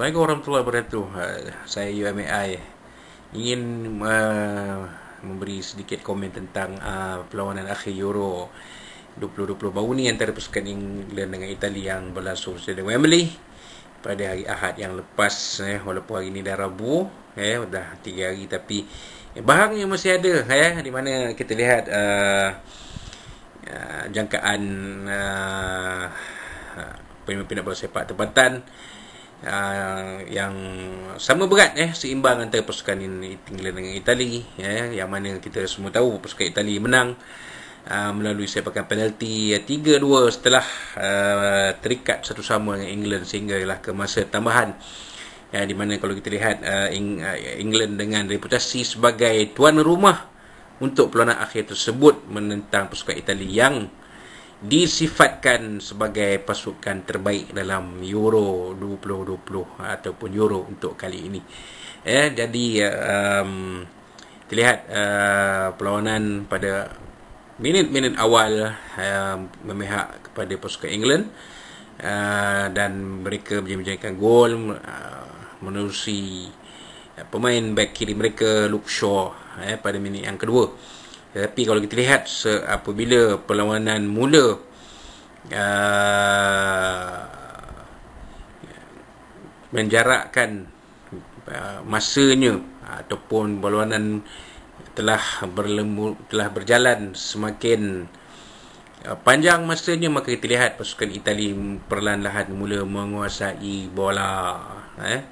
Assalamualaikum warahmatullahi wabarakatuh. Saya UMAI eh, ingin uh, memberi sedikit komen tentang uh, perlawanan akhir Euro 2020 baru ni antara pasukan England dengan Itali yang berlangsung di Wembley pada hari Ahad yang lepas eh, walaupun hari ni dah Rabu eh dah 3 hari tapi eh, bahang yang masih ada eh, di mana kita lihat uh, uh, jangkaan uh, pemimpin bola sepak tempatan Ah, yang sama berat eh seimbang antara pasukan England dengan Itali ya eh, yang mana kita semua tahu pasukan Itali menang uh, melalui sepakan penalti ya, uh, 3-2 setelah uh, terikat satu sama dengan England sehinggalah ke masa tambahan ya di mana kalau kita lihat uh, England dengan reputasi sebagai tuan rumah untuk perlawanan akhir tersebut menentang pasukan Itali yang disifatkan sebagai pasukan terbaik dalam Euro 2020 ataupun Euro untuk kali ini. Ya, eh, jadi um, terlihat uh, perlawanan pada minit-minit awal uh, memihak kepada pasukan England uh, dan mereka menjadikan gol uh, menerusi uh, pemain back kiri mereka Luke Shaw eh, pada minit yang kedua. Tapi kalau kita lihat se- apabila perlawanan mula uh, menjarakkan uh, masanya ataupun perlawanan telah berlemu, telah berjalan semakin uh, panjang masanya maka kita lihat pasukan Itali perlahan-lahan mula menguasai bola eh,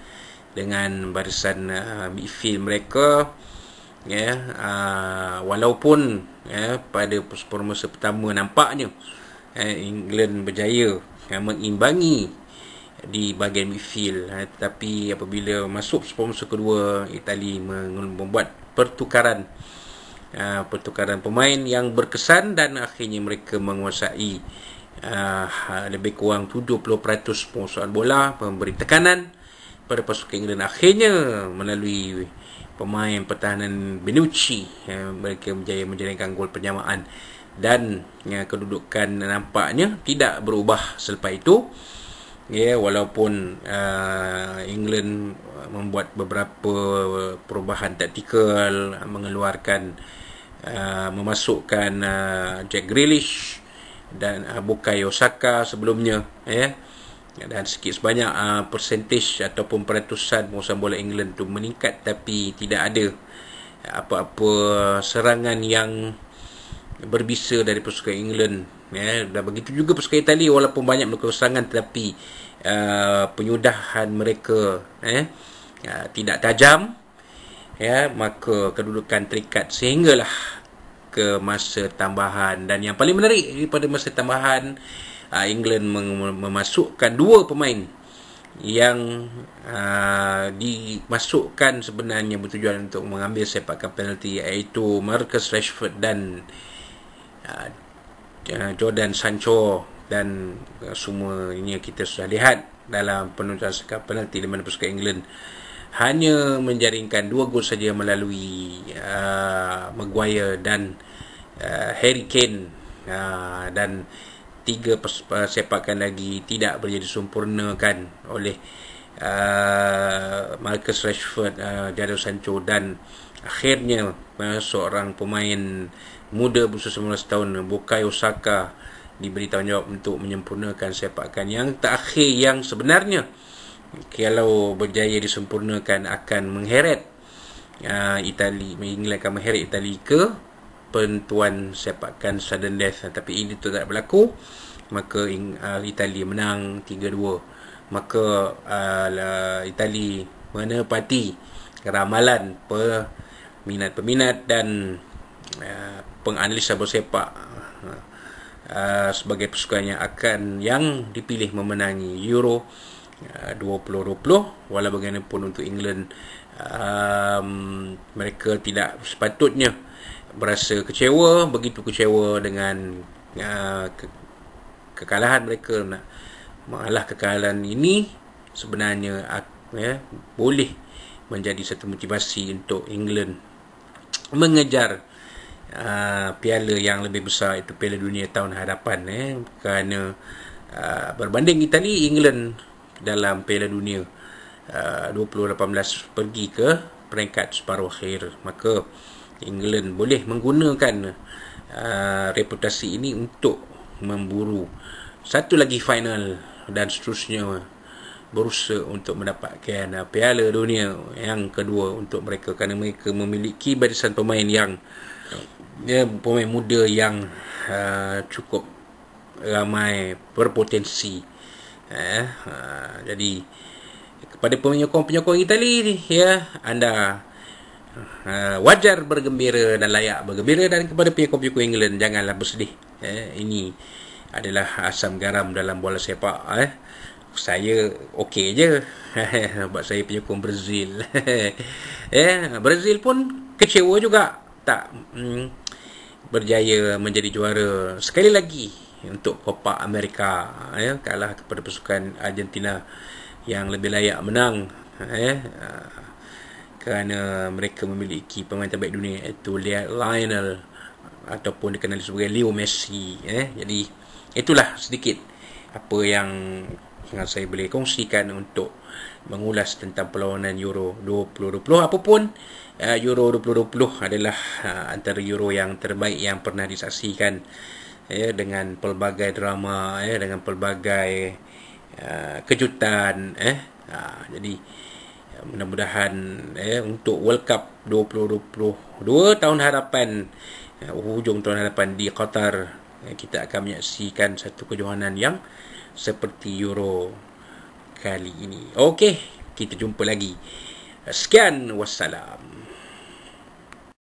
dengan barisan midfield mereka ya uh, walaupun ya pada performance pertama nampaknya eh, England berjaya ya, mengimbangi di bahagian midfield ya, tetapi apabila masuk performance kedua Itali membuat pertukaran uh, pertukaran pemain yang berkesan dan akhirnya mereka menguasai uh, lebih kurang 70% penguasaan bola memberi tekanan pada pasukan England akhirnya melalui pemain pertahanan Benucci yang eh, mereka berjaya menjaringkan gol penyamaan dan eh, kedudukan nampaknya tidak berubah selepas itu ya yeah, walaupun uh, England membuat beberapa perubahan taktikal mengeluarkan uh, memasukkan uh, Jack Grealish dan uh, Bukayo Saka sebelumnya ya yeah dan sikit sebanyak uh, percentage ataupun peratusan pengurusan bola England tu meningkat tapi tidak ada apa-apa serangan yang berbisa dari pasukan England ya dan begitu juga pasukan Itali walaupun banyak melakukan serangan tetapi uh, penyudahan mereka eh uh, tidak tajam ya maka kedudukan terikat sehinggalah ke masa tambahan dan yang paling menarik daripada masa tambahan uh, England mem- memasukkan dua pemain yang uh, dimasukkan sebenarnya bertujuan untuk mengambil sepakan penalti iaitu Marcus Rashford dan uh, Jordan Sancho dan uh, semuanya kita sudah lihat dalam penuntutan sepakan penalti di mana pasukan England hanya menjaringkan dua gol saja melalui uh, Maguire dan uh, Harry Kane uh, dan tiga persepakan eh, lagi tidak berjaya disempurnakan oleh uh, Marcus Rashford, uh, Jadon Sancho dan akhirnya uh, seorang pemain muda berusia 19 tahun Bukayo Osaka diberi tanggungjawab untuk menyempurnakan sepakan yang terakhir yang sebenarnya kalau berjaya disempurnakan akan mengheret uh, Itali, mengingatkan mengheret Itali ke pentuan sepakan sudden death tapi ini tu tak berlaku maka uh, Itali menang 3-2 maka uh, Itali menepati ramalan peminat-peminat dan uh, penganalisa bola sepak uh, sebagai pasukan yang akan yang dipilih memenangi Euro uh, 2020 walau bagaimanapun untuk England um, mereka tidak sepatutnya berasa kecewa begitu kecewa dengan uh, ke- kekalahan mereka nak mengalah kekalahan ini sebenarnya uh, ya, boleh menjadi satu motivasi untuk England mengejar uh, piala yang lebih besar itu piala dunia tahun hadapan eh, kerana uh, berbanding Itali England dalam piala dunia uh, 2018 pergi ke peringkat separuh akhir maka England boleh menggunakan uh, reputasi ini untuk memburu satu lagi final dan seterusnya berusaha untuk mendapatkan uh, piala dunia yang kedua untuk mereka kerana mereka memiliki barisan pemain yang ya, pemain muda yang uh, cukup ramai berpotensi eh, uh, jadi kepada penyokong-penyokong Itali ya anda uh, wajar bergembira dan layak bergembira dan kepada pihak komputer England janganlah bersedih eh, ini adalah asam garam dalam bola sepak eh. saya okey je sebab saya penyokong Brazil eh, Brazil pun kecewa juga tak mm, berjaya menjadi juara sekali lagi untuk Copa America eh, kalah kepada pasukan Argentina yang lebih layak menang eh, kerana mereka memiliki pemain terbaik dunia iaitu Lionel ataupun dikenali sebagai Leo Messi eh jadi itulah sedikit apa yang dengan saya boleh kongsikan untuk mengulas tentang perlawanan Euro 2020 apapun eh, Euro 2020 adalah eh, antara Euro yang terbaik yang pernah disaksikan ya dengan pelbagai drama ya dengan pelbagai uh, kejutan eh uh, jadi mudah-mudahan eh, untuk World Cup 2022 tahun hadapan eh, hujung tahun hadapan di Qatar eh, kita akan menyaksikan satu kejohanan yang seperti Euro kali ini. Okey, kita jumpa lagi. Sekian, wassalam.